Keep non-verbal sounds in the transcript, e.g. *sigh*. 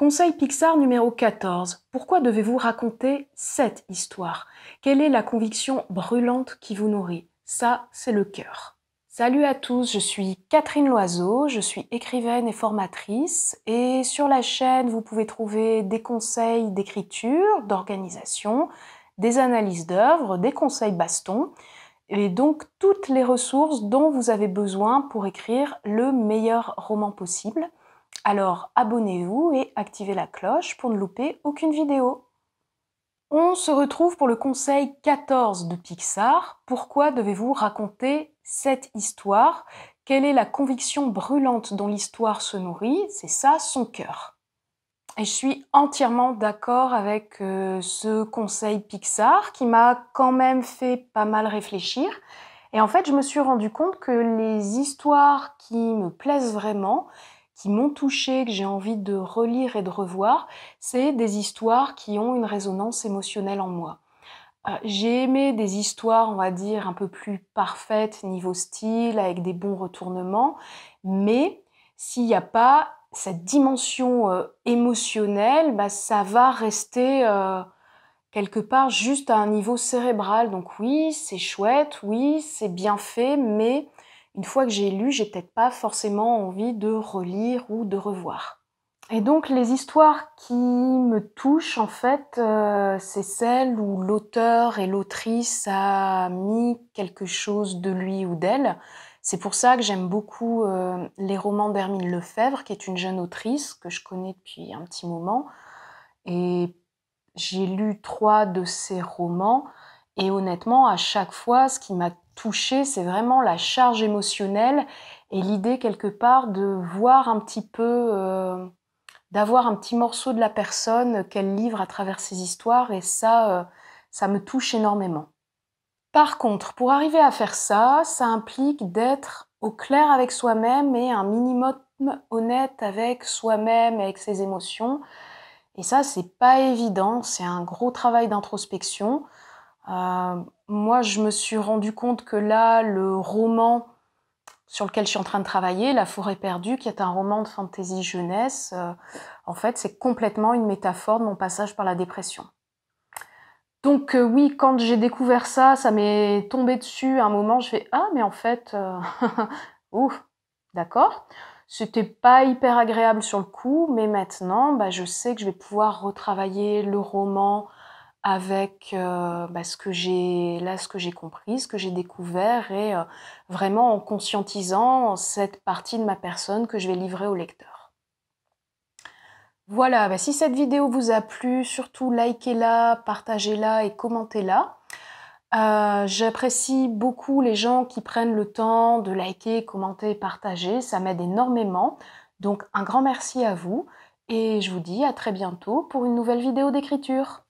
Conseil Pixar numéro 14. Pourquoi devez-vous raconter cette histoire Quelle est la conviction brûlante qui vous nourrit Ça, c'est le cœur. Salut à tous, je suis Catherine Loiseau, je suis écrivaine et formatrice et sur la chaîne vous pouvez trouver des conseils d'écriture, d'organisation, des analyses d'œuvres, des conseils bastons et donc toutes les ressources dont vous avez besoin pour écrire le meilleur roman possible. Alors abonnez-vous et activez la cloche pour ne louper aucune vidéo. On se retrouve pour le conseil 14 de Pixar. Pourquoi devez-vous raconter cette histoire Quelle est la conviction brûlante dont l'histoire se nourrit C'est ça son cœur. Et je suis entièrement d'accord avec euh, ce conseil Pixar qui m'a quand même fait pas mal réfléchir. Et en fait, je me suis rendu compte que les histoires qui me plaisent vraiment, m'ont touché, que j'ai envie de relire et de revoir, c'est des histoires qui ont une résonance émotionnelle en moi. Euh, j'ai aimé des histoires, on va dire, un peu plus parfaites niveau style, avec des bons retournements, mais s'il n'y a pas cette dimension euh, émotionnelle, bah, ça va rester euh, quelque part juste à un niveau cérébral. Donc oui, c'est chouette, oui, c'est bien fait, mais une fois que j'ai lu, j'ai peut-être pas forcément envie de relire ou de revoir. Et donc les histoires qui me touchent, en fait, euh, c'est celles où l'auteur et l'autrice a mis quelque chose de lui ou d'elle. C'est pour ça que j'aime beaucoup euh, les romans d'Hermine Lefebvre, qui est une jeune autrice que je connais depuis un petit moment. Et j'ai lu trois de ses romans. Et honnêtement, à chaque fois, ce qui m'a touché, c'est vraiment la charge émotionnelle et l'idée quelque part de voir un petit peu, euh, d'avoir un petit morceau de la personne qu'elle livre à travers ses histoires. Et ça, euh, ça me touche énormément. Par contre, pour arriver à faire ça, ça implique d'être au clair avec soi-même et un minimum honnête avec soi-même, et avec ses émotions. Et ça, c'est pas évident, c'est un gros travail d'introspection. Euh, moi, je me suis rendu compte que là, le roman sur lequel je suis en train de travailler, La forêt perdue, qui est un roman de fantasy jeunesse, euh, en fait, c'est complètement une métaphore de mon passage par la dépression. Donc euh, oui, quand j'ai découvert ça, ça m'est tombé dessus à un moment, je fais ah mais en fait *laughs* ouf, d'accord. C'était pas hyper agréable sur le coup, mais maintenant, bah, je sais que je vais pouvoir retravailler le roman avec euh, bah, ce que j'ai là, ce que j'ai compris, ce que j'ai découvert, et euh, vraiment en conscientisant cette partie de ma personne que je vais livrer au lecteur. Voilà, bah, si cette vidéo vous a plu, surtout likez-la, partagez-la et commentez-la. Euh, j'apprécie beaucoup les gens qui prennent le temps de liker, commenter, partager, ça m'aide énormément. Donc un grand merci à vous et je vous dis à très bientôt pour une nouvelle vidéo d'écriture.